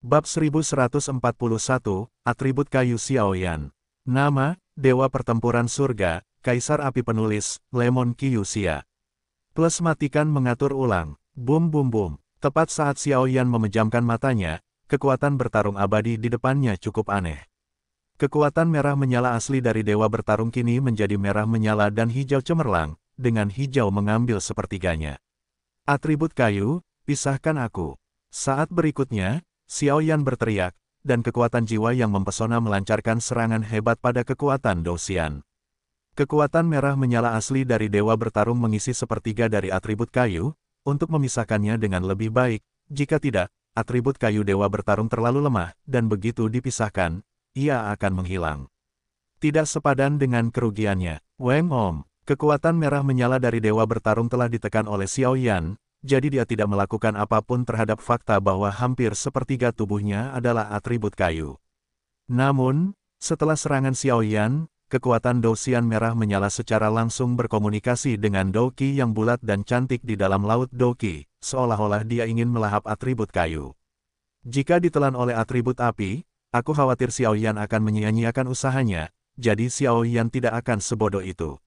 Bab 1141, Atribut Kayu Xiaoyan. Nama, Dewa Pertempuran Surga, Kaisar Api Penulis, Lemon Kiyusia. Plus matikan mengatur ulang, boom boom boom Tepat saat Xiaoyan memejamkan matanya, kekuatan bertarung abadi di depannya cukup aneh. Kekuatan merah menyala asli dari Dewa Bertarung kini menjadi merah menyala dan hijau cemerlang, dengan hijau mengambil sepertiganya. Atribut kayu, pisahkan aku. Saat berikutnya, Xiao Yan berteriak, dan kekuatan jiwa yang mempesona melancarkan serangan hebat pada kekuatan Xian. Kekuatan merah menyala asli dari dewa bertarung mengisi sepertiga dari atribut kayu, untuk memisahkannya dengan lebih baik, jika tidak, atribut kayu dewa bertarung terlalu lemah, dan begitu dipisahkan, ia akan menghilang. Tidak sepadan dengan kerugiannya, Weng Om, kekuatan merah menyala dari dewa bertarung telah ditekan oleh Xiao Yan, jadi dia tidak melakukan apapun terhadap fakta bahwa hampir sepertiga tubuhnya adalah atribut kayu. Namun, setelah serangan Xiao Yan, kekuatan Dousian merah menyala secara langsung berkomunikasi dengan Doki yang bulat dan cantik di dalam laut Doki, seolah-olah dia ingin melahap atribut kayu. Jika ditelan oleh atribut api, aku khawatir Xiao Yan akan menyia-nyiakan usahanya, jadi Xiao Yan tidak akan sebodoh itu.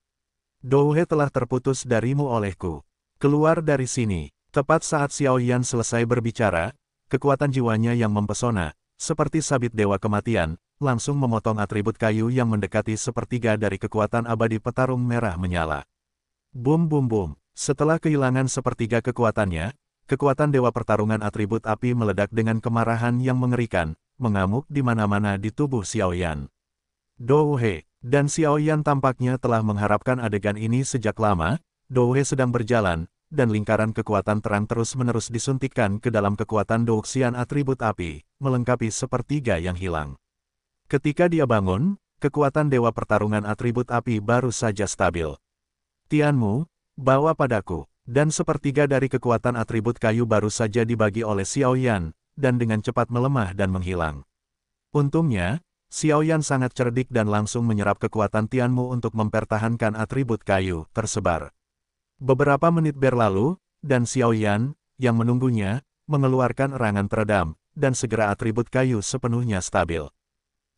Douhe telah terputus darimu olehku. Keluar dari sini, tepat saat Xiao Yan selesai berbicara, kekuatan jiwanya yang mempesona, seperti sabit dewa kematian, langsung memotong atribut kayu yang mendekati sepertiga dari kekuatan abadi petarung merah menyala. Bum bum bum, setelah kehilangan sepertiga kekuatannya, kekuatan dewa pertarungan atribut api meledak dengan kemarahan yang mengerikan, mengamuk di mana-mana di tubuh Xiao Xiaoyan. Douhe, dan Xiao Yan tampaknya telah mengharapkan adegan ini sejak lama, Douhe sedang berjalan, dan lingkaran kekuatan terang terus-menerus disuntikkan ke dalam kekuatan douxian atribut api, melengkapi sepertiga yang hilang. Ketika dia bangun, kekuatan Dewa Pertarungan atribut api baru saja stabil. Tianmu, bawa padaku, dan sepertiga dari kekuatan atribut kayu baru saja dibagi oleh Xiaoyan, dan dengan cepat melemah dan menghilang. Untungnya, Xiaoyan sangat cerdik dan langsung menyerap kekuatan Tianmu untuk mempertahankan atribut kayu tersebar. Beberapa menit berlalu, dan Xiao Yan yang menunggunya, mengeluarkan erangan teredam, dan segera atribut kayu sepenuhnya stabil.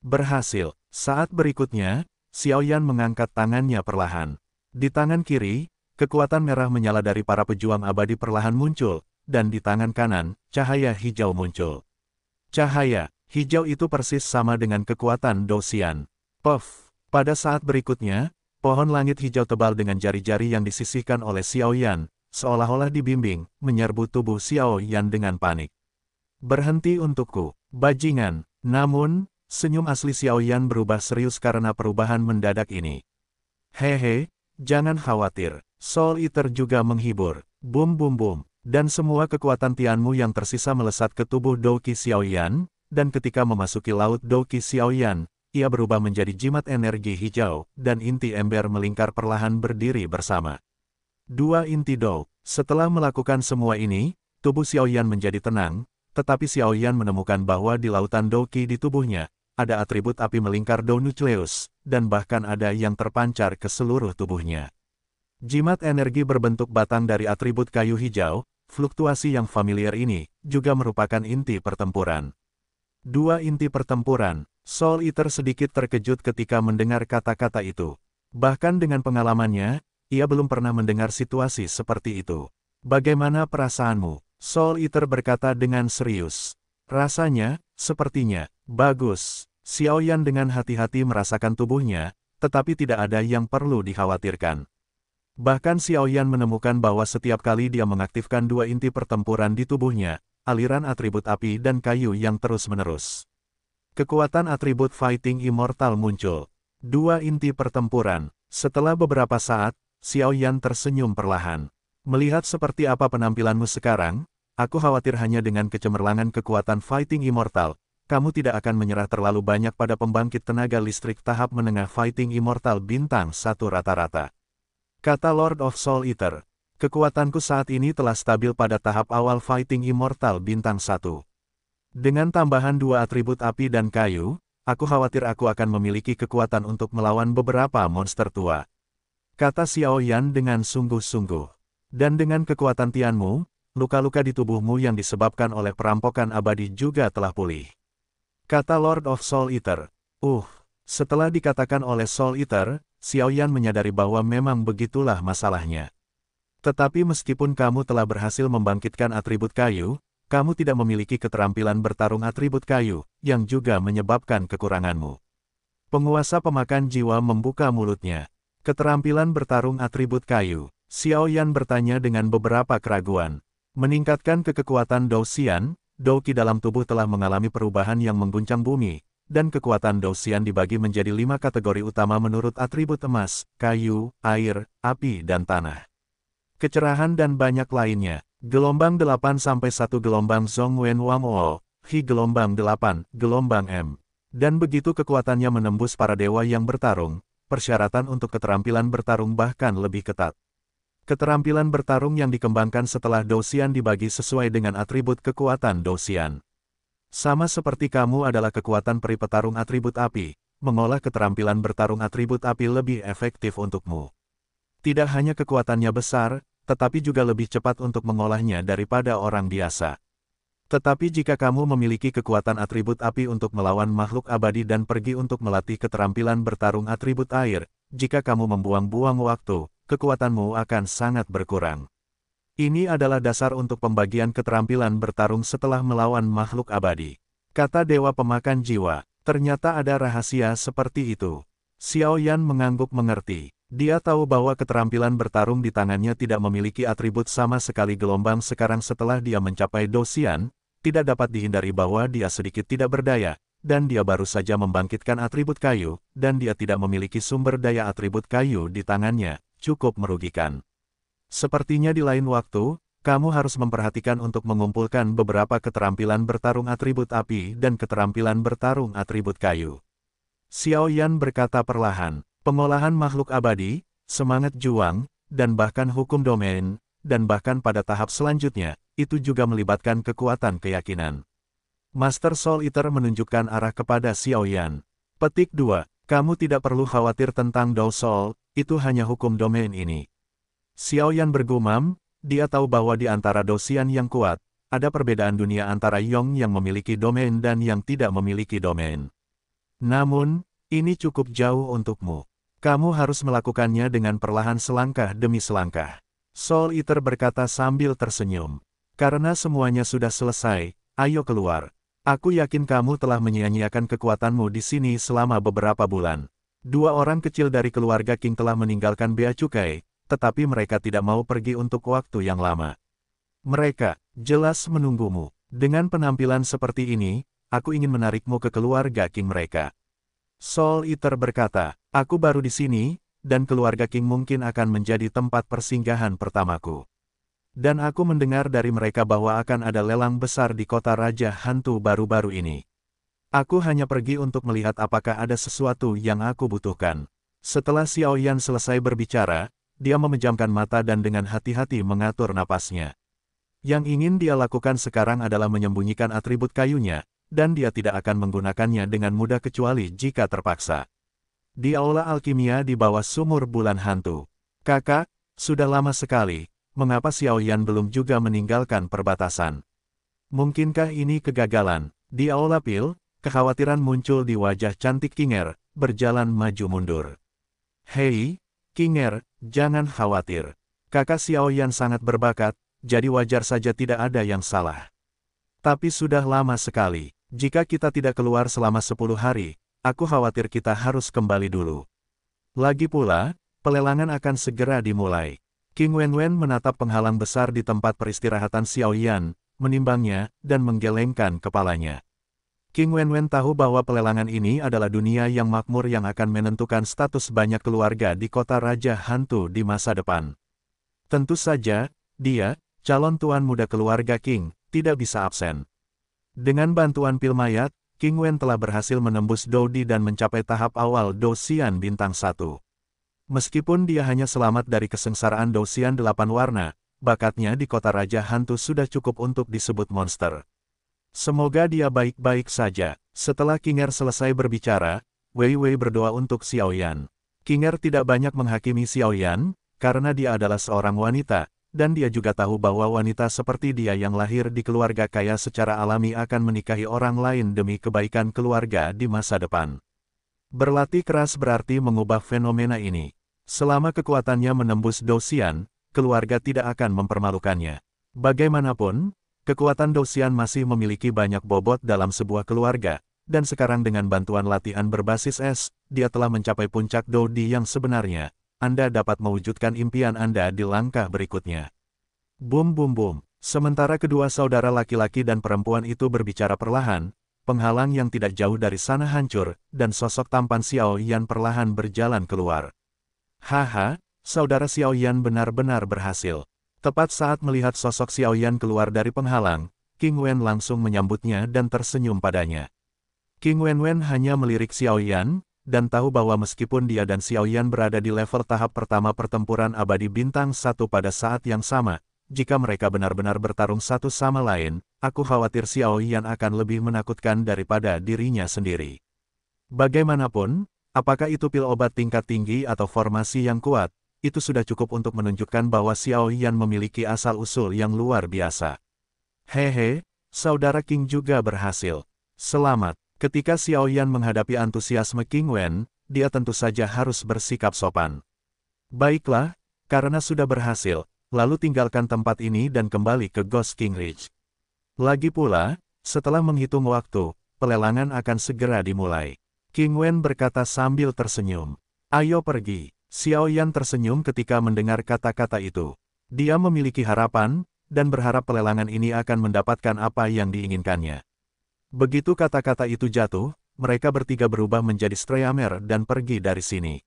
Berhasil, saat berikutnya, Xiao Yan mengangkat tangannya perlahan. Di tangan kiri, kekuatan merah menyala dari para pejuang abadi perlahan muncul, dan di tangan kanan, cahaya hijau muncul. Cahaya hijau itu persis sama dengan kekuatan Dosian. Puff! Pada saat berikutnya, Pohon langit hijau tebal dengan jari-jari yang disisihkan oleh Xiao Yan, seolah-olah dibimbing, menyerbu tubuh Xiao Yan dengan panik. Berhenti untukku, bajingan. Namun, senyum asli Xiao Yan berubah serius karena perubahan mendadak ini. Hehe, jangan khawatir, Soul Eater juga menghibur, bum bum bum, dan semua kekuatan Tianmu yang tersisa melesat ke tubuh Xiao Xiaoyan, dan ketika memasuki laut Xiao Xiaoyan, ia berubah menjadi jimat energi hijau, dan inti ember melingkar perlahan berdiri bersama. Dua inti dou. Setelah melakukan semua ini, tubuh Xiaoyan menjadi tenang, tetapi Xiaoyan menemukan bahwa di lautan Douqi di tubuhnya, ada atribut api melingkar Dou Nucleus, dan bahkan ada yang terpancar ke seluruh tubuhnya. Jimat energi berbentuk batang dari atribut kayu hijau, fluktuasi yang familiar ini, juga merupakan inti pertempuran. Dua inti pertempuran, Soul Eater sedikit terkejut ketika mendengar kata-kata itu. Bahkan dengan pengalamannya, ia belum pernah mendengar situasi seperti itu. Bagaimana perasaanmu? Soul Eater berkata dengan serius. Rasanya, sepertinya, bagus. Xiao Yan dengan hati-hati merasakan tubuhnya, tetapi tidak ada yang perlu dikhawatirkan. Bahkan Xiao Yan menemukan bahwa setiap kali dia mengaktifkan dua inti pertempuran di tubuhnya, aliran atribut api dan kayu yang terus-menerus kekuatan atribut Fighting Immortal muncul. Dua inti pertempuran. Setelah beberapa saat, Xiao Yan tersenyum perlahan. Melihat seperti apa penampilanmu sekarang, aku khawatir hanya dengan kecemerlangan kekuatan Fighting Immortal, kamu tidak akan menyerah terlalu banyak pada pembangkit tenaga listrik tahap menengah Fighting Immortal bintang satu rata-rata. Kata Lord of Soul Eater, kekuatanku saat ini telah stabil pada tahap awal Fighting Immortal bintang satu. Dengan tambahan dua atribut api dan kayu, aku khawatir aku akan memiliki kekuatan untuk melawan beberapa monster tua. Kata Xiao Yan dengan sungguh-sungguh. Dan dengan kekuatan Tianmu, luka-luka di tubuhmu yang disebabkan oleh perampokan abadi juga telah pulih. Kata Lord of Soul Eater. Uh, setelah dikatakan oleh Soul Eater, Xiao Yan menyadari bahwa memang begitulah masalahnya. Tetapi meskipun kamu telah berhasil membangkitkan atribut kayu, kamu tidak memiliki keterampilan bertarung atribut kayu, yang juga menyebabkan kekuranganmu. Penguasa pemakan jiwa membuka mulutnya. Keterampilan bertarung atribut kayu. Xiao Yan bertanya dengan beberapa keraguan. Meningkatkan kekekuatan Dou Xian, Dou Qi dalam tubuh telah mengalami perubahan yang mengguncang bumi, dan kekuatan Dou Xian dibagi menjadi lima kategori utama menurut atribut emas, kayu, air, api dan tanah. Kecerahan dan banyak lainnya, Gelombang 8 sampai 1 gelombang Zongwen Wamol, Hi gelombang 8, gelombang M. Dan begitu kekuatannya menembus para dewa yang bertarung, persyaratan untuk keterampilan bertarung bahkan lebih ketat. Keterampilan bertarung yang dikembangkan setelah dosian dibagi sesuai dengan atribut kekuatan dosian. Sama seperti kamu adalah kekuatan peri petarung atribut api, mengolah keterampilan bertarung atribut api lebih efektif untukmu. Tidak hanya kekuatannya besar, tetapi juga lebih cepat untuk mengolahnya daripada orang biasa. Tetapi jika kamu memiliki kekuatan atribut api untuk melawan makhluk abadi dan pergi untuk melatih keterampilan bertarung atribut air, jika kamu membuang-buang waktu, kekuatanmu akan sangat berkurang. Ini adalah dasar untuk pembagian keterampilan bertarung setelah melawan makhluk abadi. Kata Dewa Pemakan Jiwa, ternyata ada rahasia seperti itu. Xiao Yan mengangguk mengerti. Dia tahu bahwa keterampilan bertarung di tangannya tidak memiliki atribut sama sekali gelombang sekarang setelah dia mencapai dosian, tidak dapat dihindari bahwa dia sedikit tidak berdaya, dan dia baru saja membangkitkan atribut kayu, dan dia tidak memiliki sumber daya atribut kayu di tangannya, cukup merugikan. Sepertinya di lain waktu, kamu harus memperhatikan untuk mengumpulkan beberapa keterampilan bertarung atribut api dan keterampilan bertarung atribut kayu. Xiao Yan berkata perlahan, pengolahan makhluk abadi, semangat juang, dan bahkan hukum domain, dan bahkan pada tahap selanjutnya, itu juga melibatkan kekuatan keyakinan. Master Soul Eater menunjukkan arah kepada Xiaoyan. Petik 2, kamu tidak perlu khawatir tentang Dao Soul, itu hanya hukum domain ini. Xiao Yan bergumam, dia tahu bahwa di antara dosian yang kuat, ada perbedaan dunia antara Yong yang memiliki domain dan yang tidak memiliki domain. Namun, ini cukup jauh untukmu. Kamu harus melakukannya dengan perlahan selangkah demi selangkah. Soul Eater berkata sambil tersenyum. Karena semuanya sudah selesai, ayo keluar. Aku yakin kamu telah menyia-nyiakan kekuatanmu di sini selama beberapa bulan. Dua orang kecil dari keluarga King telah meninggalkan Bea Cukai, tetapi mereka tidak mau pergi untuk waktu yang lama. Mereka, jelas menunggumu. Dengan penampilan seperti ini, aku ingin menarikmu ke keluarga King mereka. Soul Eater berkata, aku baru di sini, dan keluarga King mungkin akan menjadi tempat persinggahan pertamaku. Dan aku mendengar dari mereka bahwa akan ada lelang besar di kota Raja Hantu baru-baru ini. Aku hanya pergi untuk melihat apakah ada sesuatu yang aku butuhkan. Setelah Xiao Yan selesai berbicara, dia memejamkan mata dan dengan hati-hati mengatur napasnya. Yang ingin dia lakukan sekarang adalah menyembunyikan atribut kayunya, dan dia tidak akan menggunakannya dengan mudah kecuali jika terpaksa. Di aula alkimia di bawah sumur bulan hantu. Kakak, sudah lama sekali, mengapa Xiao Yan belum juga meninggalkan perbatasan? Mungkinkah ini kegagalan? Di aula pil, kekhawatiran muncul di wajah cantik Kinger, berjalan maju mundur. Hei, Kinger, jangan khawatir. Kakak Xiao Yan sangat berbakat, jadi wajar saja tidak ada yang salah. Tapi sudah lama sekali. Jika kita tidak keluar selama 10 hari, aku khawatir kita harus kembali dulu. Lagi pula, pelelangan akan segera dimulai. King Wenwen menatap penghalang besar di tempat peristirahatan Xiao Yan, menimbangnya, dan menggelengkan kepalanya. King Wenwen tahu bahwa pelelangan ini adalah dunia yang makmur yang akan menentukan status banyak keluarga di kota Raja Hantu di masa depan. Tentu saja, dia, calon tuan muda keluarga King, tidak bisa absen. Dengan bantuan pil mayat, King Wen telah berhasil menembus Dodi dan mencapai tahap awal Dosian bintang 1. Meskipun dia hanya selamat dari kesengsaraan Dosian Delapan warna, bakatnya di kota Raja Hantu sudah cukup untuk disebut monster. Semoga dia baik-baik saja. Setelah Kinger selesai berbicara, Wei Wei berdoa untuk Xiaoyan. Kinger tidak banyak menghakimi Xiaoyan, karena dia adalah seorang wanita, dan dia juga tahu bahwa wanita seperti dia yang lahir di keluarga kaya secara alami akan menikahi orang lain demi kebaikan keluarga di masa depan. Berlatih keras berarti mengubah fenomena ini. Selama kekuatannya menembus dosian, keluarga tidak akan mempermalukannya. Bagaimanapun, kekuatan dosian masih memiliki banyak bobot dalam sebuah keluarga, dan sekarang dengan bantuan latihan berbasis Es, dia telah mencapai puncak Dodi yang sebenarnya, anda dapat mewujudkan impian Anda di langkah berikutnya. Bum bum bum. Sementara kedua saudara laki-laki dan perempuan itu berbicara perlahan, penghalang yang tidak jauh dari sana hancur, dan sosok tampan Xiao Yan perlahan berjalan keluar. Haha, saudara Xiao Yan benar-benar berhasil. Tepat saat melihat sosok Xiao Yan keluar dari penghalang, King Wen langsung menyambutnya dan tersenyum padanya. King Wen Wen hanya melirik Xiao Yan, dan tahu bahwa meskipun dia dan Xiaoyan berada di level tahap pertama pertempuran abadi bintang satu pada saat yang sama, jika mereka benar-benar bertarung satu sama lain, aku khawatir Xiaoyan akan lebih menakutkan daripada dirinya sendiri. Bagaimanapun, apakah itu pil obat tingkat tinggi atau formasi yang kuat, itu sudah cukup untuk menunjukkan bahwa Xiaoyan memiliki asal-usul yang luar biasa. Hehe, saudara King juga berhasil. Selamat. Ketika Xiao Yan menghadapi antusiasme King Wen, dia tentu saja harus bersikap sopan. Baiklah, karena sudah berhasil, lalu tinggalkan tempat ini dan kembali ke Ghost King Ridge. Lagi pula, setelah menghitung waktu, pelelangan akan segera dimulai. King Wen berkata sambil tersenyum. Ayo pergi. Xiao Yan tersenyum ketika mendengar kata-kata itu. Dia memiliki harapan, dan berharap pelelangan ini akan mendapatkan apa yang diinginkannya. Begitu kata-kata itu jatuh, mereka bertiga berubah menjadi Streamer dan pergi dari sini.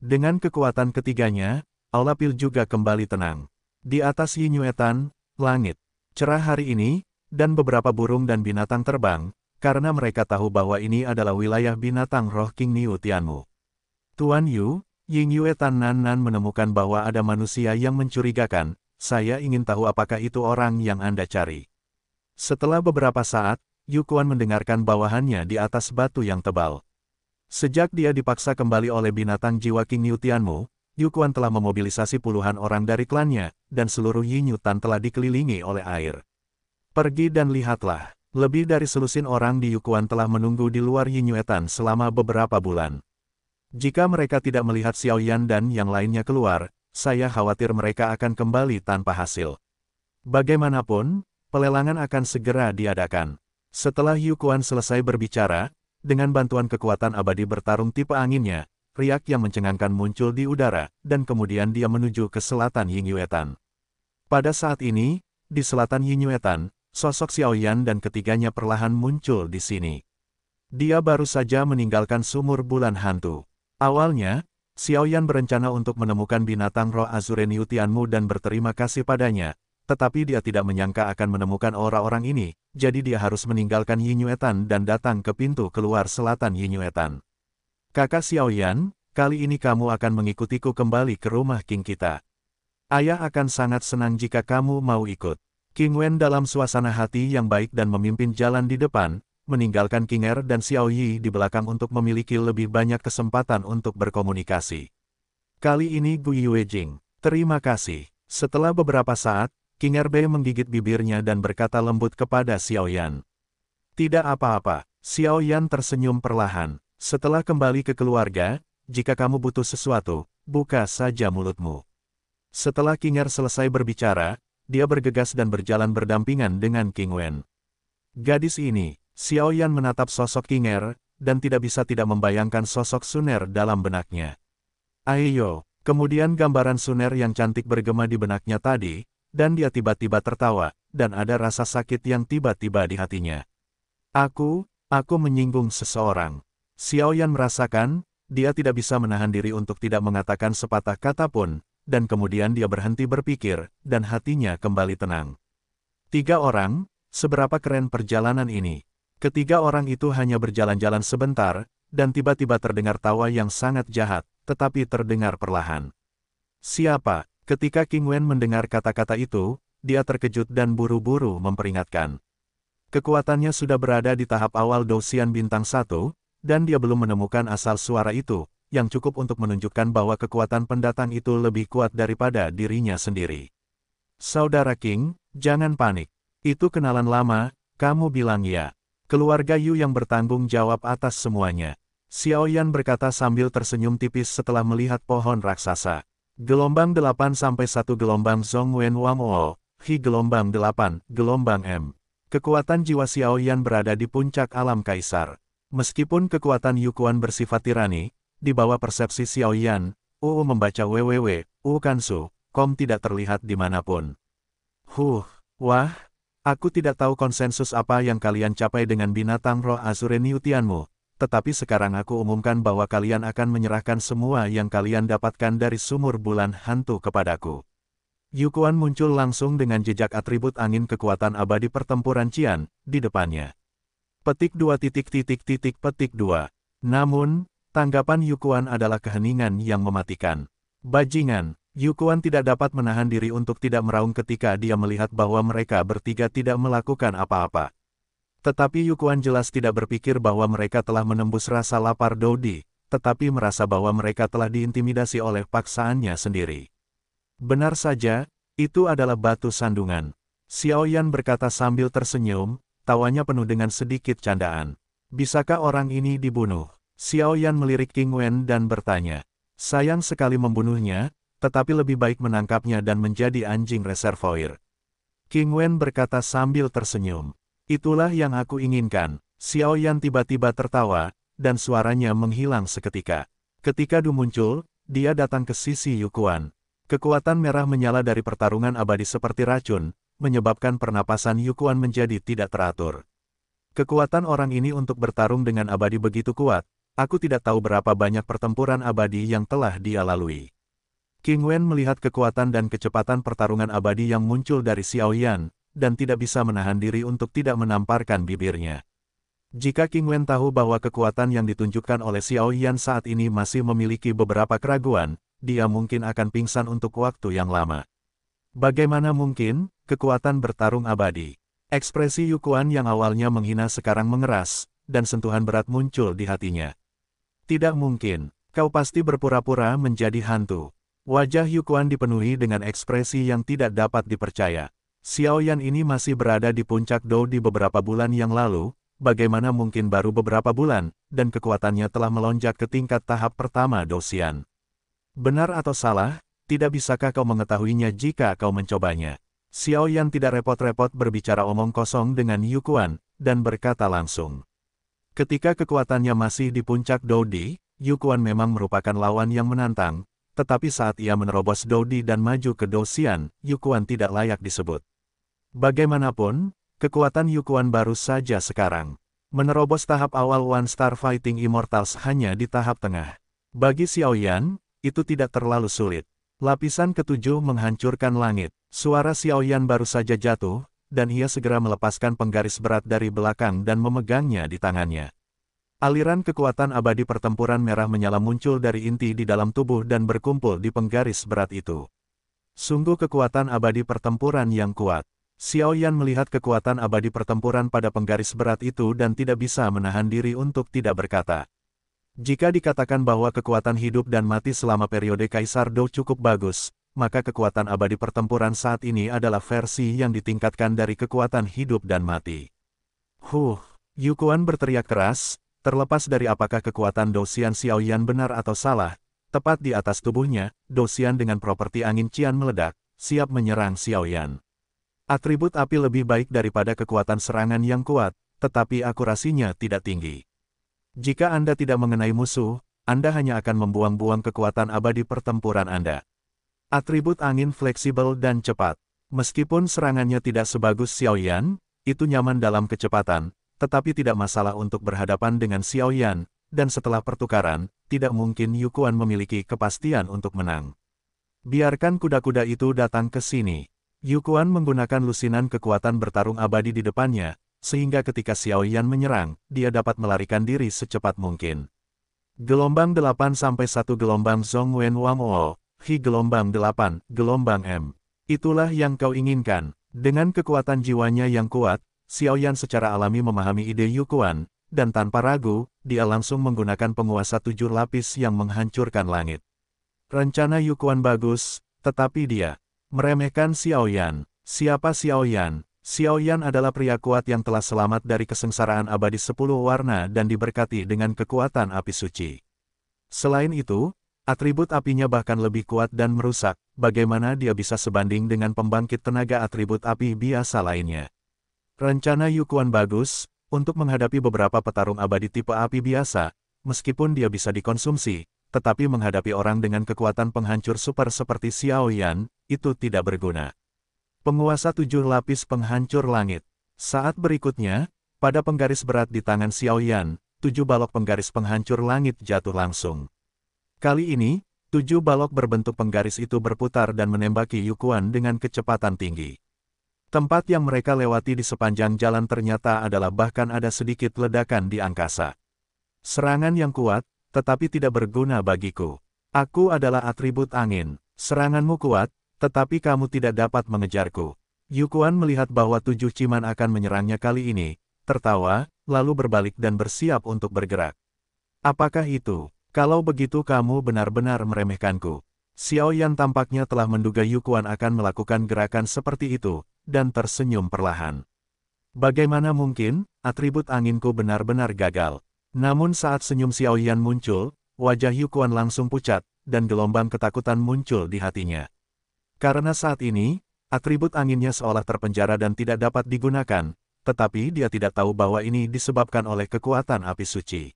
Dengan kekuatan ketiganya, Pil juga kembali tenang. Di atas Yinyuetan, langit, cerah hari ini, dan beberapa burung dan binatang terbang, karena mereka tahu bahwa ini adalah wilayah binatang roh King Niu Tianmu. Tuan Yu, Yue Tan Nan Nan menemukan bahwa ada manusia yang mencurigakan, saya ingin tahu apakah itu orang yang Anda cari. Setelah beberapa saat, Yukuan mendengarkan bawahannya di atas batu yang tebal. Sejak dia dipaksa kembali oleh binatang jiwa King Yu Tianmu, Yukuan telah memobilisasi puluhan orang dari klannya, dan seluruh Yinyutan telah dikelilingi oleh air. Pergi dan lihatlah, lebih dari selusin orang di Yukuan telah menunggu di luar Yinyuetan selama beberapa bulan. Jika mereka tidak melihat Xiao Yan dan yang lainnya keluar, saya khawatir mereka akan kembali tanpa hasil. Bagaimanapun, pelelangan akan segera diadakan. Setelah Yu Kuan selesai berbicara, dengan bantuan kekuatan abadi bertarung tipe anginnya, riak yang mencengangkan muncul di udara, dan kemudian dia menuju ke selatan Yuetan. Pada saat ini, di selatan Yuetan, sosok Xiao Yan dan ketiganya perlahan muncul di sini. Dia baru saja meninggalkan sumur bulan hantu. Awalnya, Xiao Yan berencana untuk menemukan binatang roh Azure Niu Tianmu dan berterima kasih padanya, tetapi dia tidak menyangka akan menemukan orang-orang ini, jadi dia harus meninggalkan Yinyuetan dan datang ke pintu keluar selatan Yinyuetan. Kakak Xiaoyan, kali ini kamu akan mengikutiku kembali ke rumah King kita. Ayah akan sangat senang jika kamu mau ikut. King Wen dalam suasana hati yang baik dan memimpin jalan di depan, meninggalkan King Er dan Xiao Yi di belakang untuk memiliki lebih banyak kesempatan untuk berkomunikasi. Kali ini Gui Jing, terima kasih. Setelah beberapa saat, King Erbe menggigit bibirnya dan berkata lembut kepada Xiao Yan. Tidak apa-apa, Xiao Yan tersenyum perlahan. Setelah kembali ke keluarga, jika kamu butuh sesuatu, buka saja mulutmu. Setelah King Er selesai berbicara, dia bergegas dan berjalan berdampingan dengan King Wen. Gadis ini, Xiao Yan menatap sosok King Er, dan tidak bisa tidak membayangkan sosok Suner dalam benaknya. Ayo, kemudian gambaran Suner yang cantik bergema di benaknya tadi, dan dia tiba-tiba tertawa, dan ada rasa sakit yang tiba-tiba di hatinya. Aku, aku menyinggung seseorang. Xiao Yan merasakan, dia tidak bisa menahan diri untuk tidak mengatakan sepatah kata pun, dan kemudian dia berhenti berpikir, dan hatinya kembali tenang. Tiga orang, seberapa keren perjalanan ini. Ketiga orang itu hanya berjalan-jalan sebentar, dan tiba-tiba terdengar tawa yang sangat jahat, tetapi terdengar perlahan. Siapa? Ketika King Wen mendengar kata-kata itu, dia terkejut dan buru-buru memperingatkan. Kekuatannya sudah berada di tahap awal dosian bintang satu, dan dia belum menemukan asal suara itu, yang cukup untuk menunjukkan bahwa kekuatan pendatang itu lebih kuat daripada dirinya sendiri. Saudara King, jangan panik. Itu kenalan lama, kamu bilang ya. Keluarga Yu yang bertanggung jawab atas semuanya. Xiao Yan berkata sambil tersenyum tipis setelah melihat pohon raksasa. Gelombang 8 sampai 1 gelombang Wen Wang Wo, Hi gelombang 8, gelombang M. Kekuatan jiwa Xiao Yan berada di puncak alam kaisar. Meskipun kekuatan Yukuan bersifat tirani, di bawah persepsi Xiao Yan UU membaca www, U Kansu, kom tidak terlihat dimanapun. Huh, wah, aku tidak tahu konsensus apa yang kalian capai dengan binatang roh Azure tetapi sekarang aku umumkan bahwa kalian akan menyerahkan semua yang kalian dapatkan dari sumur bulan hantu kepadaku. Yukuan muncul langsung dengan jejak atribut angin kekuatan abadi pertempuran Cian, di depannya. Petik dua titik titik titik petik dua. Namun, tanggapan Yukuan adalah keheningan yang mematikan. Bajingan, Yukuan tidak dapat menahan diri untuk tidak meraung ketika dia melihat bahwa mereka bertiga tidak melakukan apa-apa. Tetapi Yukuan jelas tidak berpikir bahwa mereka telah menembus rasa lapar Dodi, tetapi merasa bahwa mereka telah diintimidasi oleh paksaannya sendiri. Benar saja, itu adalah batu sandungan. Xiao Yan berkata sambil tersenyum, tawanya penuh dengan sedikit candaan. Bisakah orang ini dibunuh? Xiao Yan melirik King Wen dan bertanya. Sayang sekali membunuhnya, tetapi lebih baik menangkapnya dan menjadi anjing reservoir. King Wen berkata sambil tersenyum. Itulah yang aku inginkan. Xiao Yan tiba-tiba tertawa, dan suaranya menghilang seketika. Ketika Du muncul, dia datang ke sisi Yukuan. Kekuatan merah menyala dari pertarungan abadi seperti racun, menyebabkan pernapasan Yukuan menjadi tidak teratur. Kekuatan orang ini untuk bertarung dengan abadi begitu kuat, aku tidak tahu berapa banyak pertempuran abadi yang telah dia lalui. King Wen melihat kekuatan dan kecepatan pertarungan abadi yang muncul dari Xiao Yan dan tidak bisa menahan diri untuk tidak menamparkan bibirnya. Jika King Wen tahu bahwa kekuatan yang ditunjukkan oleh Xiao Yan saat ini masih memiliki beberapa keraguan, dia mungkin akan pingsan untuk waktu yang lama. Bagaimana mungkin, kekuatan bertarung abadi. Ekspresi Yukuan yang awalnya menghina sekarang mengeras, dan sentuhan berat muncul di hatinya. Tidak mungkin, kau pasti berpura-pura menjadi hantu. Wajah Yukuan dipenuhi dengan ekspresi yang tidak dapat dipercaya. Xiaoyan ini masih berada di puncak Dou di beberapa bulan yang lalu, bagaimana mungkin baru beberapa bulan, dan kekuatannya telah melonjak ke tingkat tahap pertama Dou Xian? Benar atau salah, tidak bisakah kau mengetahuinya jika kau mencobanya? Xiaoyan tidak repot-repot berbicara omong kosong dengan Yukuan, dan berkata langsung. Ketika kekuatannya masih di puncak Dodi, Yukuan memang merupakan lawan yang menantang, tetapi saat ia menerobos Dodi dan maju ke Dosian, Yukuan tidak layak disebut. Bagaimanapun, kekuatan Yukuan baru saja sekarang. Menerobos tahap awal One Star Fighting Immortals hanya di tahap tengah. Bagi Xiao Yan, itu tidak terlalu sulit. Lapisan ketujuh menghancurkan langit. Suara Xiao Yan baru saja jatuh, dan ia segera melepaskan penggaris berat dari belakang dan memegangnya di tangannya. Aliran kekuatan abadi pertempuran merah menyala muncul dari inti di dalam tubuh dan berkumpul di penggaris berat itu. Sungguh kekuatan abadi pertempuran yang kuat. Xiao Yan melihat kekuatan abadi pertempuran pada penggaris berat itu dan tidak bisa menahan diri untuk tidak berkata. Jika dikatakan bahwa kekuatan hidup dan mati selama periode Kaisar Dou cukup bagus, maka kekuatan abadi pertempuran saat ini adalah versi yang ditingkatkan dari kekuatan hidup dan mati. Huh, Yukuan berteriak keras, terlepas dari apakah kekuatan Dosian Yan benar atau salah, tepat di atas tubuhnya, Dosian dengan properti angin Cian meledak, siap menyerang Xiao Yan. Atribut api lebih baik daripada kekuatan serangan yang kuat, tetapi akurasinya tidak tinggi. Jika Anda tidak mengenai musuh, Anda hanya akan membuang-buang kekuatan abadi pertempuran Anda. Atribut angin fleksibel dan cepat. Meskipun serangannya tidak sebagus Xiaoyan, itu nyaman dalam kecepatan, tetapi tidak masalah untuk berhadapan dengan Xiaoyan, dan setelah pertukaran, tidak mungkin Yukuan memiliki kepastian untuk menang. Biarkan kuda-kuda itu datang ke sini. Yukuan menggunakan lusinan kekuatan bertarung abadi di depannya, sehingga ketika Xiao Yan menyerang, dia dapat melarikan diri secepat mungkin. Gelombang 8-1 Gelombang Wen Wang Wo, Hi Gelombang 8, Gelombang M. Itulah yang kau inginkan. Dengan kekuatan jiwanya yang kuat, Xiao Yan secara alami memahami ide Yukuan, dan tanpa ragu, dia langsung menggunakan penguasa tujuh lapis yang menghancurkan langit. Rencana Yukuan bagus, tetapi dia Meremehkan Xiao Yan. Siapa Xiao Yan? Xiao Yan adalah pria kuat yang telah selamat dari kesengsaraan abadi sepuluh warna dan diberkati dengan kekuatan api suci. Selain itu, atribut apinya bahkan lebih kuat dan merusak, bagaimana dia bisa sebanding dengan pembangkit tenaga atribut api biasa lainnya. Rencana Yukuan bagus, untuk menghadapi beberapa petarung abadi tipe api biasa, meskipun dia bisa dikonsumsi, tetapi menghadapi orang dengan kekuatan penghancur super seperti Xiao Yan itu tidak berguna. Penguasa tujuh lapis penghancur langit. Saat berikutnya, pada penggaris berat di tangan Xiao Yan, tujuh balok penggaris penghancur langit jatuh langsung. Kali ini, tujuh balok berbentuk penggaris itu berputar dan menembaki Yukuan dengan kecepatan tinggi. Tempat yang mereka lewati di sepanjang jalan ternyata adalah bahkan ada sedikit ledakan di angkasa. Serangan yang kuat, tetapi tidak berguna bagiku. Aku adalah atribut angin, seranganmu kuat, tetapi kamu tidak dapat mengejarku. Yukuan melihat bahwa tujuh ciman akan menyerangnya kali ini, tertawa, lalu berbalik dan bersiap untuk bergerak. Apakah itu? Kalau begitu kamu benar-benar meremehkanku. Xiao Yan tampaknya telah menduga Yukuan akan melakukan gerakan seperti itu, dan tersenyum perlahan. Bagaimana mungkin, atribut anginku benar-benar gagal. Namun saat senyum Xiaoyan muncul, wajah Yukuan langsung pucat, dan gelombang ketakutan muncul di hatinya. Karena saat ini, atribut anginnya seolah terpenjara dan tidak dapat digunakan, tetapi dia tidak tahu bahwa ini disebabkan oleh kekuatan api suci.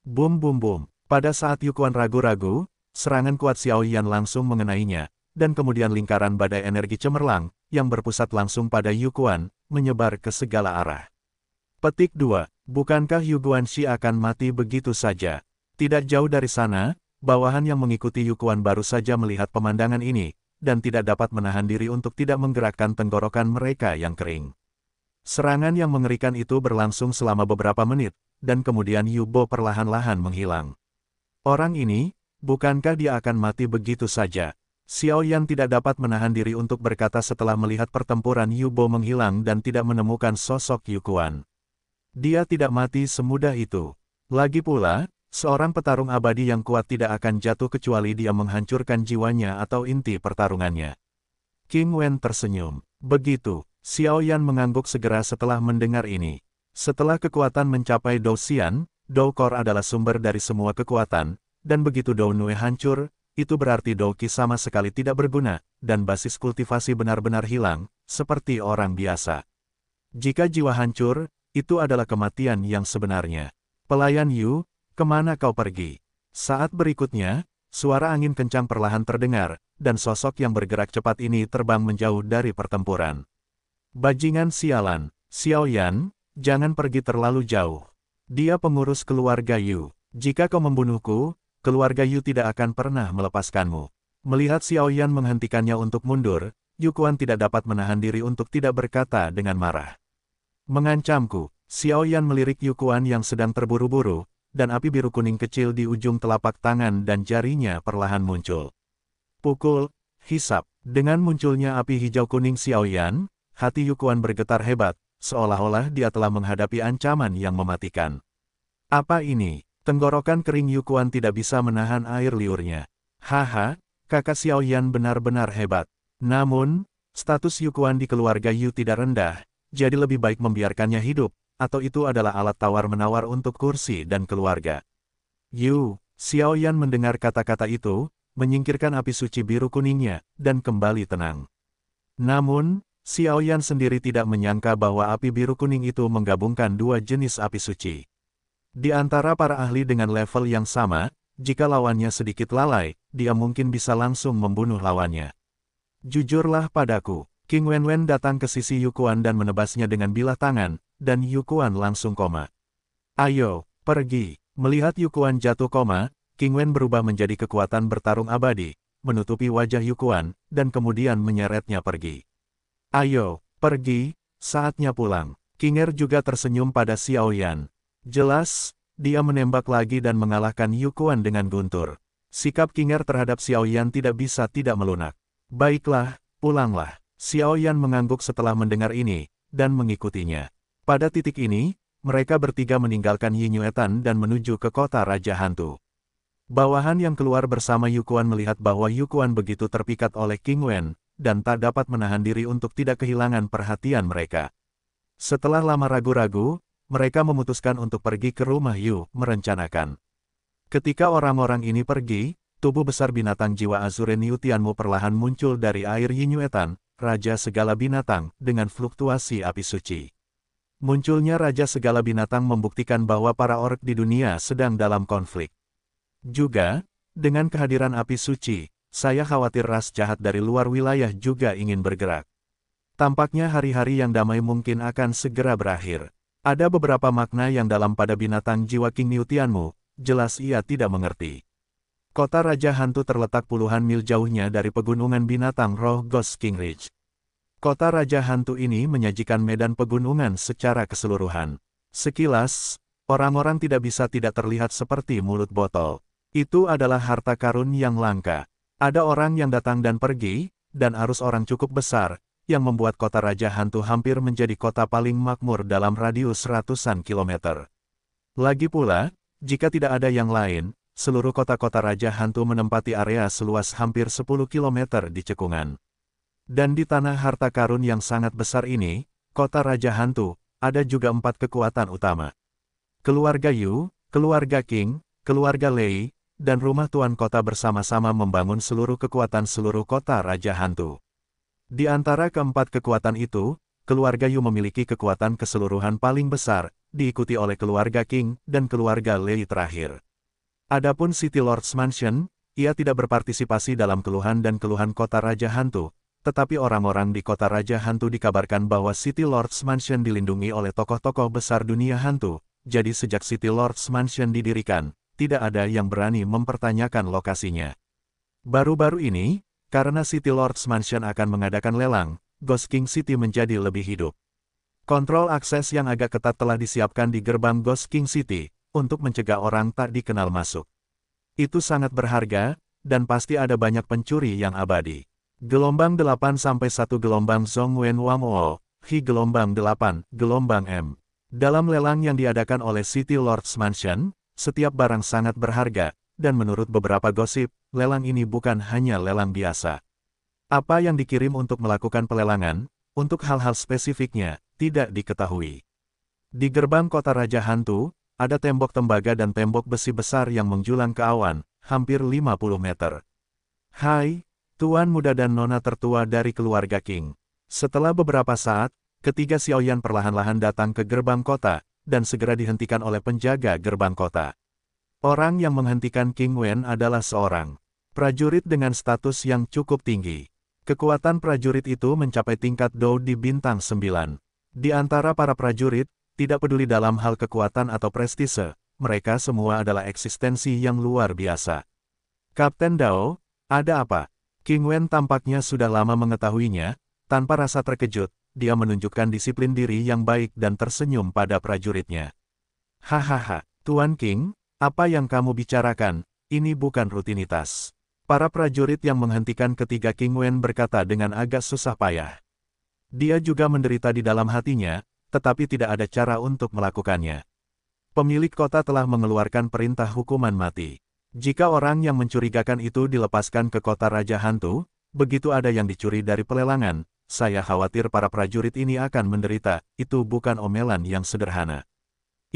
Bum bum bum, pada saat Yukuan ragu-ragu, serangan kuat Xiaoyan langsung mengenainya, dan kemudian lingkaran badai energi cemerlang, yang berpusat langsung pada Yukuan, menyebar ke segala arah. Petik 2. Bukankah Yu Guanxi akan mati begitu saja? Tidak jauh dari sana, bawahan yang mengikuti Yu Yukuan baru saja melihat pemandangan ini, dan tidak dapat menahan diri untuk tidak menggerakkan tenggorokan mereka yang kering. Serangan yang mengerikan itu berlangsung selama beberapa menit, dan kemudian Yu Bo perlahan-lahan menghilang. Orang ini, bukankah dia akan mati begitu saja? Xiao Yan tidak dapat menahan diri untuk berkata setelah melihat pertempuran Yu Bo menghilang dan tidak menemukan sosok Yu Yukuan. Dia tidak mati semudah itu. Lagi pula, seorang petarung abadi yang kuat tidak akan jatuh kecuali dia menghancurkan jiwanya atau inti pertarungannya. King Wen tersenyum. Begitu, Xiao Yan mengangguk segera setelah mendengar ini. Setelah kekuatan mencapai Dou Xian, Dou Kor adalah sumber dari semua kekuatan, dan begitu Dou Nui hancur, itu berarti Dou Qi sama sekali tidak berguna, dan basis kultivasi benar-benar hilang, seperti orang biasa. Jika jiwa hancur, itu adalah kematian yang sebenarnya. Pelayan Yu, kemana kau pergi? Saat berikutnya, suara angin kencang perlahan terdengar, dan sosok yang bergerak cepat ini terbang menjauh dari pertempuran. Bajingan sialan, Xiao Yan, jangan pergi terlalu jauh. Dia pengurus keluarga Yu. Jika kau membunuhku, keluarga Yu tidak akan pernah melepaskanmu. Melihat Xiao Yan menghentikannya untuk mundur, Yu Kuan tidak dapat menahan diri untuk tidak berkata dengan marah. Mengancamku, Xiao Yan melirik Yukuan yang sedang terburu-buru, dan api biru kuning kecil di ujung telapak tangan dan jarinya perlahan muncul. Pukul, hisap, dengan munculnya api hijau kuning Xiao Yan, hati Yukuan bergetar hebat, seolah-olah dia telah menghadapi ancaman yang mematikan. Apa ini? Tenggorokan kering Yukuan tidak bisa menahan air liurnya. Haha, kakak Xiao Yan benar-benar hebat. Namun, status Yukuan di keluarga Yu tidak rendah, jadi lebih baik membiarkannya hidup, atau itu adalah alat tawar-menawar untuk kursi dan keluarga. Yu, Yan mendengar kata-kata itu, menyingkirkan api suci biru kuningnya, dan kembali tenang. Namun, Xiao Yan sendiri tidak menyangka bahwa api biru kuning itu menggabungkan dua jenis api suci. Di antara para ahli dengan level yang sama, jika lawannya sedikit lalai, dia mungkin bisa langsung membunuh lawannya. Jujurlah padaku, King Wen Wen datang ke sisi Yukuan dan menebasnya dengan bilah tangan, dan Yukuan langsung koma. Ayo, pergi. Melihat Yukuan jatuh koma, King Wen berubah menjadi kekuatan bertarung abadi, menutupi wajah Yukuan, dan kemudian menyeretnya pergi. Ayo, pergi, saatnya pulang. King Er juga tersenyum pada Xiao Yan. Jelas, dia menembak lagi dan mengalahkan Yukuan dengan guntur. Sikap King Er terhadap Xiao Yan tidak bisa tidak melunak. Baiklah, pulanglah. Xiao Yan mengangguk setelah mendengar ini, dan mengikutinya. Pada titik ini, mereka bertiga meninggalkan Yin Yuetan dan menuju ke kota Raja Hantu. Bawahan yang keluar bersama Yukuan melihat bahwa Yukuan begitu terpikat oleh King Wen, dan tak dapat menahan diri untuk tidak kehilangan perhatian mereka. Setelah lama ragu-ragu, mereka memutuskan untuk pergi ke rumah Yu, merencanakan. Ketika orang-orang ini pergi, tubuh besar binatang jiwa Azure Niu Tianmu perlahan muncul dari air Yinyuetan, Raja Segala Binatang, dengan fluktuasi api suci. Munculnya Raja Segala Binatang membuktikan bahwa para ork di dunia sedang dalam konflik. Juga, dengan kehadiran api suci, saya khawatir ras jahat dari luar wilayah juga ingin bergerak. Tampaknya hari-hari yang damai mungkin akan segera berakhir. Ada beberapa makna yang dalam pada binatang jiwa King Newtianmu, jelas ia tidak mengerti. Kota Raja Hantu terletak puluhan mil jauhnya dari pegunungan binatang Roh Ghost King Ridge. Kota Raja Hantu ini menyajikan medan pegunungan secara keseluruhan. Sekilas, orang-orang tidak bisa tidak terlihat seperti mulut botol. Itu adalah harta karun yang langka. Ada orang yang datang dan pergi, dan arus orang cukup besar, yang membuat kota Raja Hantu hampir menjadi kota paling makmur dalam radius ratusan kilometer. Lagi pula, jika tidak ada yang lain, seluruh kota-kota Raja Hantu menempati area seluas hampir 10 km di cekungan. Dan di tanah harta karun yang sangat besar ini, kota Raja Hantu, ada juga empat kekuatan utama. Keluarga Yu, keluarga King, keluarga Lei, dan rumah tuan kota bersama-sama membangun seluruh kekuatan seluruh kota Raja Hantu. Di antara keempat kekuatan itu, keluarga Yu memiliki kekuatan keseluruhan paling besar, diikuti oleh keluarga King dan keluarga Lei terakhir. Adapun City Lord's Mansion, ia tidak berpartisipasi dalam keluhan dan keluhan kota Raja Hantu, tetapi orang-orang di kota Raja Hantu dikabarkan bahwa City Lord's Mansion dilindungi oleh tokoh-tokoh besar dunia hantu, jadi sejak City Lord's Mansion didirikan, tidak ada yang berani mempertanyakan lokasinya. Baru-baru ini, karena City Lord's Mansion akan mengadakan lelang, Ghost King City menjadi lebih hidup. Kontrol akses yang agak ketat telah disiapkan di gerbang Ghost King City, untuk mencegah orang tak dikenal masuk. Itu sangat berharga, dan pasti ada banyak pencuri yang abadi. Gelombang 8-1 Gelombang Zongwen Wamoo, Hi Gelombang 8, Gelombang M. Dalam lelang yang diadakan oleh City Lords Mansion, setiap barang sangat berharga, dan menurut beberapa gosip, lelang ini bukan hanya lelang biasa. Apa yang dikirim untuk melakukan pelelangan, untuk hal-hal spesifiknya, tidak diketahui. Di gerbang kota Raja Hantu, ada tembok tembaga dan tembok besi besar yang menjulang ke awan, hampir 50 meter. Hai, Tuan muda dan nona tertua dari keluarga King. Setelah beberapa saat, ketiga Xiaoyan perlahan-lahan datang ke gerbang kota, dan segera dihentikan oleh penjaga gerbang kota. Orang yang menghentikan King Wen adalah seorang prajurit dengan status yang cukup tinggi. Kekuatan prajurit itu mencapai tingkat Dou di bintang 9. Di antara para prajurit, tidak peduli dalam hal kekuatan atau prestise, mereka semua adalah eksistensi yang luar biasa. Kapten Dao, ada apa? King Wen tampaknya sudah lama mengetahuinya, tanpa rasa terkejut, dia menunjukkan disiplin diri yang baik dan tersenyum pada prajuritnya. Hahaha, Tuan King, apa yang kamu bicarakan, ini bukan rutinitas. Para prajurit yang menghentikan ketiga King Wen berkata dengan agak susah payah. Dia juga menderita di dalam hatinya, tetapi tidak ada cara untuk melakukannya. Pemilik kota telah mengeluarkan perintah hukuman mati. Jika orang yang mencurigakan itu dilepaskan ke kota Raja Hantu, begitu ada yang dicuri dari pelelangan, saya khawatir para prajurit ini akan menderita, itu bukan omelan yang sederhana.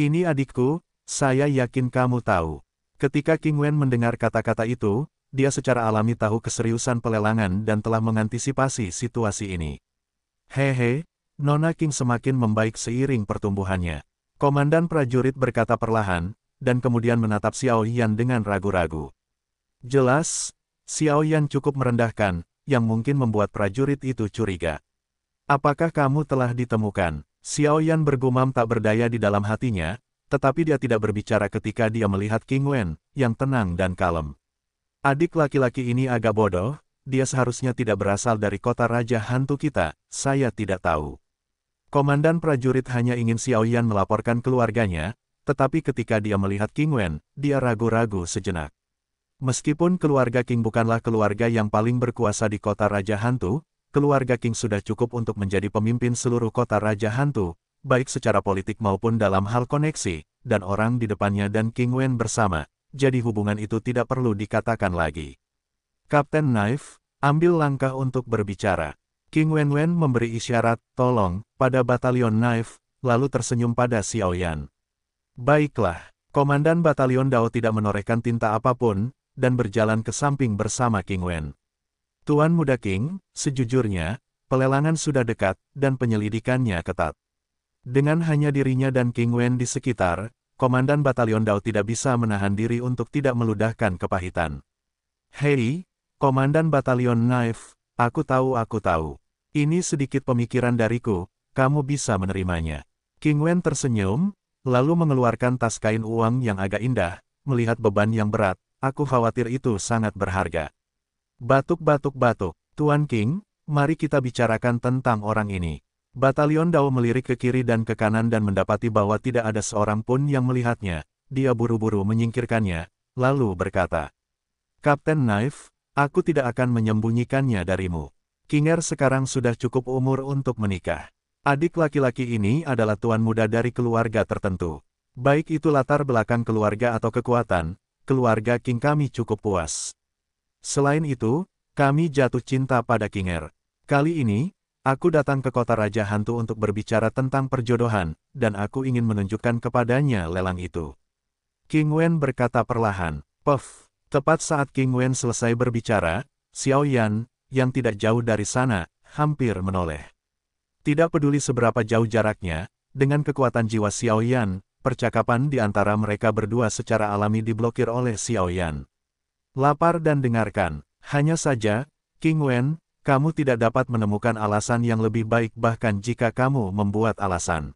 Ini adikku, saya yakin kamu tahu. Ketika King Wen mendengar kata-kata itu, dia secara alami tahu keseriusan pelelangan dan telah mengantisipasi situasi ini. Hehe, Nona King semakin membaik seiring pertumbuhannya. Komandan prajurit berkata perlahan, dan kemudian menatap Xiao Yan dengan ragu-ragu. Jelas, Xiao Yan cukup merendahkan, yang mungkin membuat prajurit itu curiga. Apakah kamu telah ditemukan? Xiao Yan bergumam tak berdaya di dalam hatinya, tetapi dia tidak berbicara ketika dia melihat King Wen, yang tenang dan kalem. Adik laki-laki ini agak bodoh, dia seharusnya tidak berasal dari kota Raja Hantu kita, saya tidak tahu. Komandan prajurit hanya ingin Xiao Yan melaporkan keluarganya, tetapi ketika dia melihat King Wen, dia ragu-ragu sejenak. Meskipun keluarga King bukanlah keluarga yang paling berkuasa di kota Raja Hantu, keluarga King sudah cukup untuk menjadi pemimpin seluruh kota Raja Hantu, baik secara politik maupun dalam hal koneksi, dan orang di depannya dan King Wen bersama, jadi hubungan itu tidak perlu dikatakan lagi. Kapten Knife, ambil langkah untuk berbicara. King Wenwen memberi isyarat, tolong, pada batalion Knife, lalu tersenyum pada Xiao Yan. Baiklah, komandan batalion Dao tidak menorehkan tinta apapun, dan berjalan ke samping bersama King Wen. Tuan muda King, sejujurnya, pelelangan sudah dekat, dan penyelidikannya ketat. Dengan hanya dirinya dan King Wen di sekitar, komandan batalion Dao tidak bisa menahan diri untuk tidak meludahkan kepahitan. Hei, komandan batalion Knife, aku tahu aku tahu. Ini sedikit pemikiran dariku, kamu bisa menerimanya. King Wen tersenyum, lalu mengeluarkan tas kain uang yang agak indah, melihat beban yang berat, aku khawatir itu sangat berharga. Batuk-batuk-batuk, Tuan King, mari kita bicarakan tentang orang ini. Batalion Dao melirik ke kiri dan ke kanan dan mendapati bahwa tidak ada seorang pun yang melihatnya. Dia buru-buru menyingkirkannya, lalu berkata, Kapten Knife, aku tidak akan menyembunyikannya darimu. Kinger sekarang sudah cukup umur untuk menikah. Adik laki-laki ini adalah tuan muda dari keluarga tertentu. Baik itu latar belakang keluarga atau kekuatan, keluarga King kami cukup puas. Selain itu, kami jatuh cinta pada Kinger. Kali ini, aku datang ke kota Raja Hantu untuk berbicara tentang perjodohan, dan aku ingin menunjukkan kepadanya lelang itu. King Wen berkata perlahan, Puff. Tepat saat King Wen selesai berbicara, Xiao Yan, yang tidak jauh dari sana, hampir menoleh. Tidak peduli seberapa jauh jaraknya, dengan kekuatan jiwa Xiaoyan, percakapan di antara mereka berdua secara alami diblokir oleh Xiaoyan. Lapar dan dengarkan, hanya saja, King Wen, kamu tidak dapat menemukan alasan yang lebih baik bahkan jika kamu membuat alasan.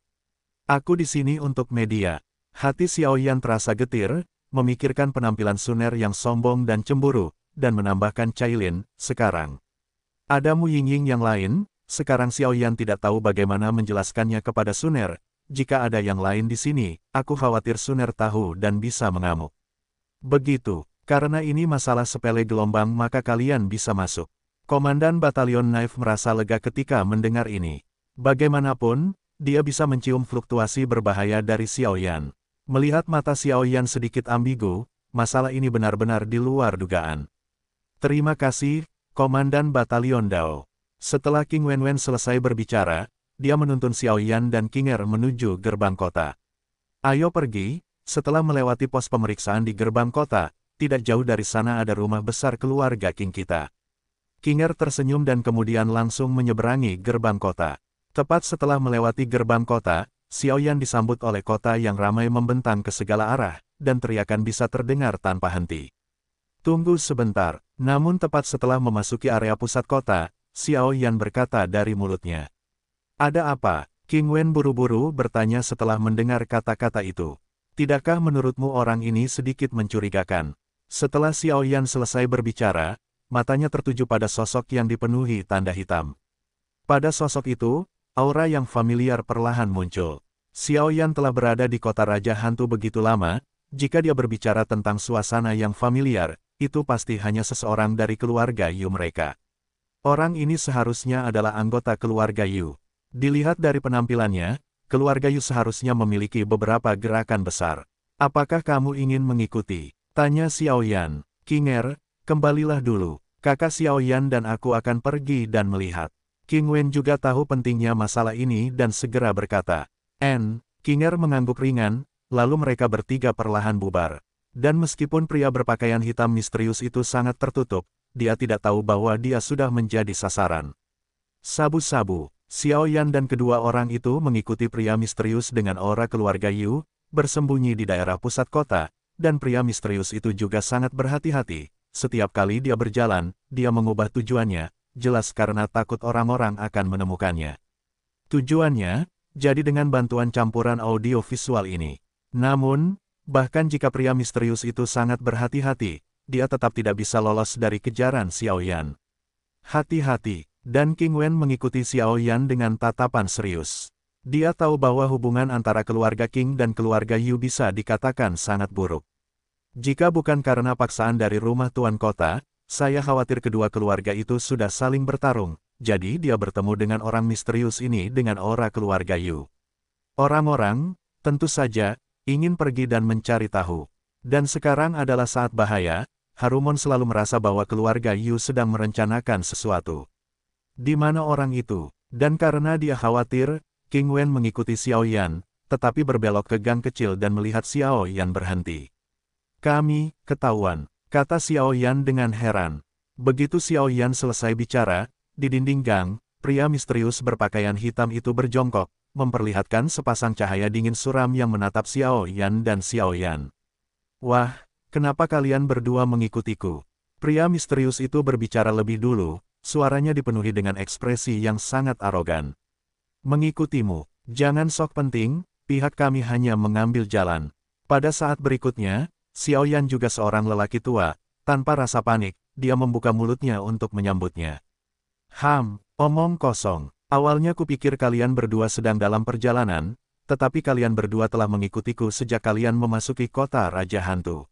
Aku di sini untuk media. Hati Xiaoyan terasa getir, memikirkan penampilan Suner yang sombong dan cemburu, dan menambahkan Cailin, sekarang. Ada Mu Yingying yang lain, sekarang Xiao Yan tidak tahu bagaimana menjelaskannya kepada Suner. Jika ada yang lain di sini, aku khawatir Suner tahu dan bisa mengamuk. Begitu, karena ini masalah sepele gelombang maka kalian bisa masuk. Komandan Batalion Naif merasa lega ketika mendengar ini. Bagaimanapun, dia bisa mencium fluktuasi berbahaya dari Xiao Yan. Melihat mata Xiao Yan sedikit ambigu, masalah ini benar-benar di luar dugaan. Terima kasih, Komandan Batalion Dao. Setelah King Wenwen selesai berbicara, dia menuntun Xiao Yan dan King Er menuju gerbang kota. Ayo pergi, setelah melewati pos pemeriksaan di gerbang kota, tidak jauh dari sana ada rumah besar keluarga King kita. King Er tersenyum dan kemudian langsung menyeberangi gerbang kota. Tepat setelah melewati gerbang kota, Xiao Yan disambut oleh kota yang ramai membentang ke segala arah, dan teriakan bisa terdengar tanpa henti. Tunggu sebentar, namun tepat setelah memasuki area pusat kota, Xiao Yan berkata dari mulutnya. Ada apa? King Wen buru-buru bertanya setelah mendengar kata-kata itu. Tidakkah menurutmu orang ini sedikit mencurigakan? Setelah Xiao Yan selesai berbicara, matanya tertuju pada sosok yang dipenuhi tanda hitam. Pada sosok itu, aura yang familiar perlahan muncul. Xiao Yan telah berada di kota Raja Hantu begitu lama, jika dia berbicara tentang suasana yang familiar, itu pasti hanya seseorang dari keluarga Yu mereka. Orang ini seharusnya adalah anggota keluarga Yu. Dilihat dari penampilannya, keluarga Yu seharusnya memiliki beberapa gerakan besar. Apakah kamu ingin mengikuti? Tanya Xiaoyan. Kinger, kembalilah dulu. Kakak Xiaoyan dan aku akan pergi dan melihat. King Wen juga tahu pentingnya masalah ini dan segera berkata. N, Kinger mengangguk ringan, lalu mereka bertiga perlahan bubar. Dan meskipun pria berpakaian hitam misterius itu sangat tertutup, dia tidak tahu bahwa dia sudah menjadi sasaran. Sabu-sabu, Xiao Yan dan kedua orang itu mengikuti pria misterius dengan aura keluarga Yu, bersembunyi di daerah pusat kota, dan pria misterius itu juga sangat berhati-hati. Setiap kali dia berjalan, dia mengubah tujuannya, jelas karena takut orang-orang akan menemukannya. Tujuannya, jadi dengan bantuan campuran audiovisual ini. Namun, Bahkan jika pria misterius itu sangat berhati-hati, dia tetap tidak bisa lolos dari kejaran Xiao Yan. Hati-hati, dan King Wen mengikuti Xiao Yan dengan tatapan serius. Dia tahu bahwa hubungan antara keluarga King dan keluarga Yu bisa dikatakan sangat buruk. Jika bukan karena paksaan dari rumah tuan kota, saya khawatir kedua keluarga itu sudah saling bertarung, jadi dia bertemu dengan orang misterius ini dengan aura keluarga Yu. Orang-orang, tentu saja, ingin pergi dan mencari tahu. Dan sekarang adalah saat bahaya, Harumon selalu merasa bahwa keluarga Yu sedang merencanakan sesuatu. Di mana orang itu? Dan karena dia khawatir, King Wen mengikuti Xiao Yan, tetapi berbelok ke gang kecil dan melihat Xiao Yan berhenti. Kami, ketahuan, kata Xiao Yan dengan heran. Begitu Xiao Yan selesai bicara, di dinding gang, pria misterius berpakaian hitam itu berjongkok, memperlihatkan sepasang cahaya dingin suram yang menatap Xiao Yan dan Xiao Yan. Wah, kenapa kalian berdua mengikutiku? Pria misterius itu berbicara lebih dulu, suaranya dipenuhi dengan ekspresi yang sangat arogan. Mengikutimu, jangan sok penting, pihak kami hanya mengambil jalan. Pada saat berikutnya, Xiao Yan juga seorang lelaki tua, tanpa rasa panik, dia membuka mulutnya untuk menyambutnya. Ham, omong kosong. Awalnya kupikir kalian berdua sedang dalam perjalanan, tetapi kalian berdua telah mengikutiku sejak kalian memasuki kota Raja Hantu.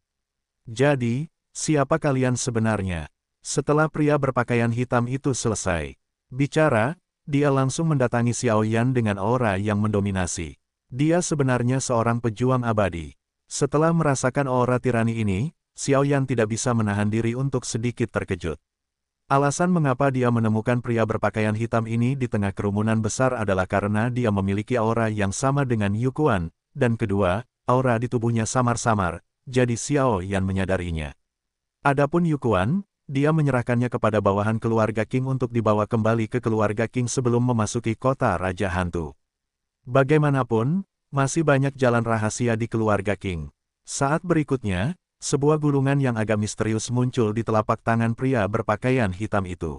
Jadi, siapa kalian sebenarnya? Setelah pria berpakaian hitam itu selesai bicara, dia langsung mendatangi Xiao Yan dengan aura yang mendominasi. Dia sebenarnya seorang pejuang abadi. Setelah merasakan aura tirani ini, Xiao Yan tidak bisa menahan diri untuk sedikit terkejut. Alasan mengapa dia menemukan pria berpakaian hitam ini di tengah kerumunan besar adalah karena dia memiliki aura yang sama dengan Yukuan, dan kedua, aura di tubuhnya samar-samar, jadi Xiao Yan menyadarinya. Adapun Yukuan, dia menyerahkannya kepada bawahan keluarga King untuk dibawa kembali ke keluarga King sebelum memasuki kota Raja Hantu. Bagaimanapun, masih banyak jalan rahasia di keluarga King. Saat berikutnya, sebuah gulungan yang agak misterius muncul di telapak tangan pria berpakaian hitam itu.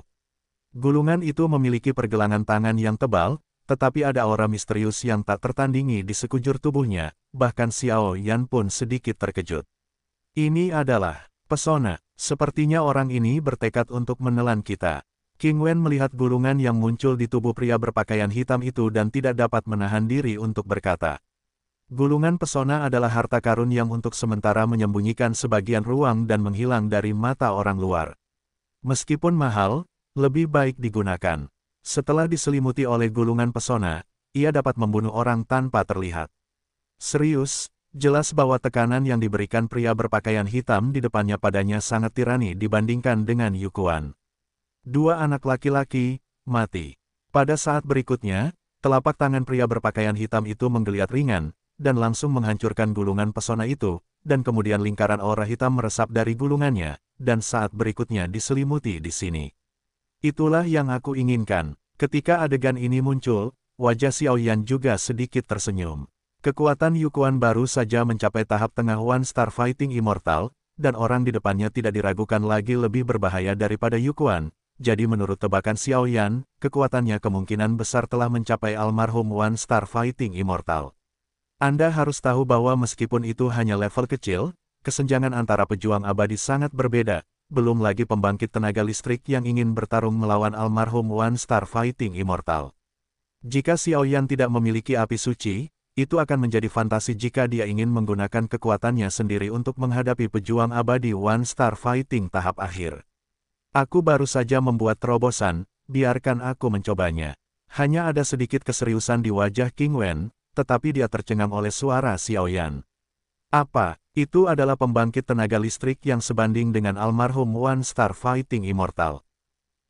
Gulungan itu memiliki pergelangan tangan yang tebal, tetapi ada aura misterius yang tak tertandingi di sekujur tubuhnya, bahkan Xiao Yan pun sedikit terkejut. Ini adalah pesona, sepertinya orang ini bertekad untuk menelan kita. King Wen melihat gulungan yang muncul di tubuh pria berpakaian hitam itu dan tidak dapat menahan diri untuk berkata, Gulungan pesona adalah harta karun yang untuk sementara menyembunyikan sebagian ruang dan menghilang dari mata orang luar. Meskipun mahal, lebih baik digunakan. Setelah diselimuti oleh gulungan pesona, ia dapat membunuh orang tanpa terlihat. Serius, jelas bahwa tekanan yang diberikan pria berpakaian hitam di depannya padanya sangat tirani dibandingkan dengan Yukuan. Dua anak laki-laki, mati. Pada saat berikutnya, telapak tangan pria berpakaian hitam itu menggeliat ringan, dan langsung menghancurkan gulungan pesona itu, dan kemudian lingkaran aura hitam meresap dari gulungannya, dan saat berikutnya diselimuti di sini. Itulah yang aku inginkan. Ketika adegan ini muncul, wajah Xiao Yan juga sedikit tersenyum. Kekuatan Yukuan baru saja mencapai tahap tengah One Star Fighting Immortal, dan orang di depannya tidak diragukan lagi lebih berbahaya daripada Yukuan, jadi menurut tebakan Xiao Yan, kekuatannya kemungkinan besar telah mencapai almarhum One Star Fighting Immortal. Anda harus tahu bahwa meskipun itu hanya level kecil, kesenjangan antara pejuang abadi sangat berbeda, belum lagi pembangkit tenaga listrik yang ingin bertarung melawan almarhum One Star Fighting Immortal. Jika Xiao Yan tidak memiliki api suci, itu akan menjadi fantasi jika dia ingin menggunakan kekuatannya sendiri untuk menghadapi pejuang abadi One Star Fighting tahap akhir. Aku baru saja membuat terobosan, biarkan aku mencobanya. Hanya ada sedikit keseriusan di wajah King Wen, tetapi dia tercengang oleh suara Xiaoyan. Apa, itu adalah pembangkit tenaga listrik yang sebanding dengan almarhum One Star Fighting Immortal.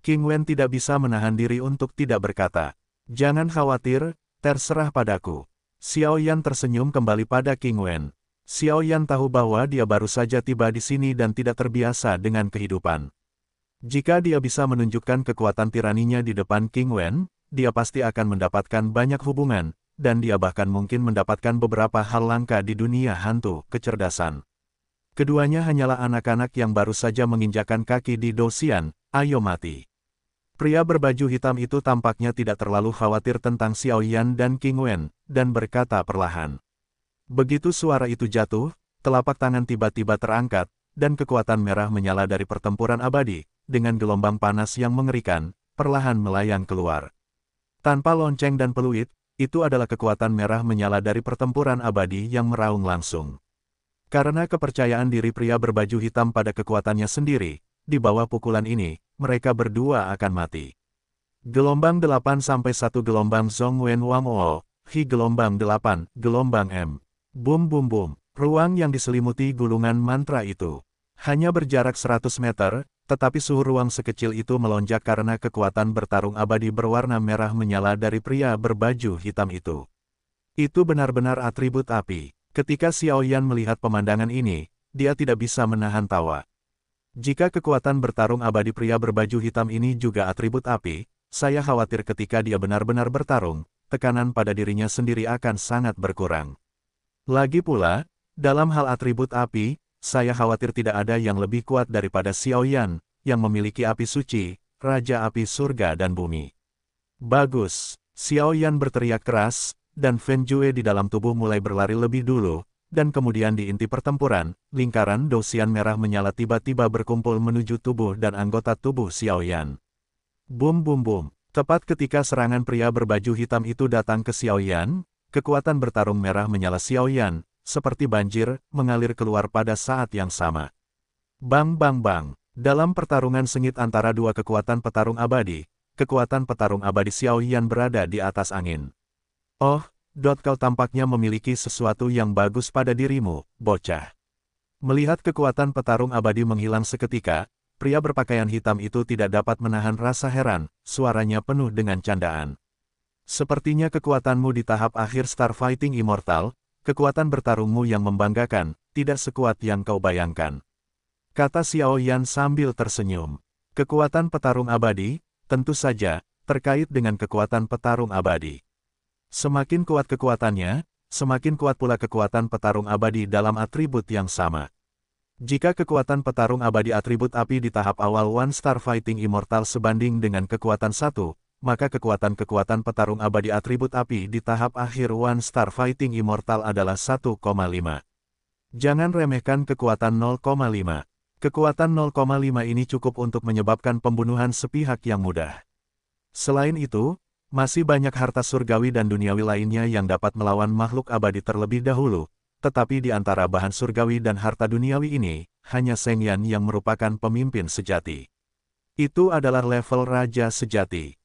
King Wen tidak bisa menahan diri untuk tidak berkata, Jangan khawatir, terserah padaku. Xiao Yan tersenyum kembali pada King Wen. Xiao Yan tahu bahwa dia baru saja tiba di sini dan tidak terbiasa dengan kehidupan. Jika dia bisa menunjukkan kekuatan tiraninya di depan King Wen, dia pasti akan mendapatkan banyak hubungan, dan dia bahkan mungkin mendapatkan beberapa hal langka di dunia hantu, kecerdasan. Keduanya hanyalah anak-anak yang baru saja menginjakan kaki di Dosian, ayo mati. Pria berbaju hitam itu tampaknya tidak terlalu khawatir tentang Xiao Yan dan King Wen, dan berkata perlahan. Begitu suara itu jatuh, telapak tangan tiba-tiba terangkat, dan kekuatan merah menyala dari pertempuran abadi, dengan gelombang panas yang mengerikan, perlahan melayang keluar. Tanpa lonceng dan peluit, itu adalah kekuatan merah menyala dari pertempuran abadi yang meraung langsung. Karena kepercayaan diri pria berbaju hitam pada kekuatannya sendiri, di bawah pukulan ini, mereka berdua akan mati. Gelombang 8-1 Gelombang Zong Wen Wang Wo, Hi Gelombang 8, Gelombang M. Bum bum bum, ruang yang diselimuti gulungan mantra itu. Hanya berjarak 100 meter, tetapi suhu ruang sekecil itu melonjak karena kekuatan bertarung abadi berwarna merah menyala dari pria berbaju hitam itu. Itu benar-benar atribut api. Ketika Xiao Yan melihat pemandangan ini, dia tidak bisa menahan tawa. Jika kekuatan bertarung abadi pria berbaju hitam ini juga atribut api, saya khawatir ketika dia benar-benar bertarung, tekanan pada dirinya sendiri akan sangat berkurang. Lagi pula, dalam hal atribut api, saya khawatir tidak ada yang lebih kuat daripada Xiao Yan yang memiliki api suci, Raja Api Surga dan Bumi. Bagus, Xiao Yan berteriak keras, dan Fen Jue di dalam tubuh mulai berlari lebih dulu, dan kemudian di inti pertempuran, lingkaran dosian merah menyala tiba-tiba berkumpul menuju tubuh dan anggota tubuh Xiao Yan. Bum bum bum, tepat ketika serangan pria berbaju hitam itu datang ke Xiao Yan, kekuatan bertarung merah menyala Xiao Yan seperti banjir, mengalir keluar pada saat yang sama. Bang bang bang, dalam pertarungan sengit antara dua kekuatan petarung abadi, kekuatan petarung abadi Xiao Yan berada di atas angin. Oh, Dot kau tampaknya memiliki sesuatu yang bagus pada dirimu, bocah. Melihat kekuatan petarung abadi menghilang seketika, pria berpakaian hitam itu tidak dapat menahan rasa heran, suaranya penuh dengan candaan. Sepertinya kekuatanmu di tahap akhir Star Fighting Immortal, kekuatan bertarungmu yang membanggakan, tidak sekuat yang kau bayangkan. Kata Xiao Yan sambil tersenyum. Kekuatan petarung abadi, tentu saja, terkait dengan kekuatan petarung abadi. Semakin kuat kekuatannya, semakin kuat pula kekuatan petarung abadi dalam atribut yang sama. Jika kekuatan petarung abadi atribut api di tahap awal One Star Fighting Immortal sebanding dengan kekuatan satu, maka kekuatan-kekuatan petarung abadi atribut api di tahap akhir One Star Fighting Immortal adalah 1,5. Jangan remehkan kekuatan 0,5. Kekuatan 0,5 ini cukup untuk menyebabkan pembunuhan sepihak yang mudah. Selain itu, masih banyak harta surgawi dan duniawi lainnya yang dapat melawan makhluk abadi terlebih dahulu, tetapi di antara bahan surgawi dan harta duniawi ini, hanya Seng Yan yang merupakan pemimpin sejati. Itu adalah level raja sejati.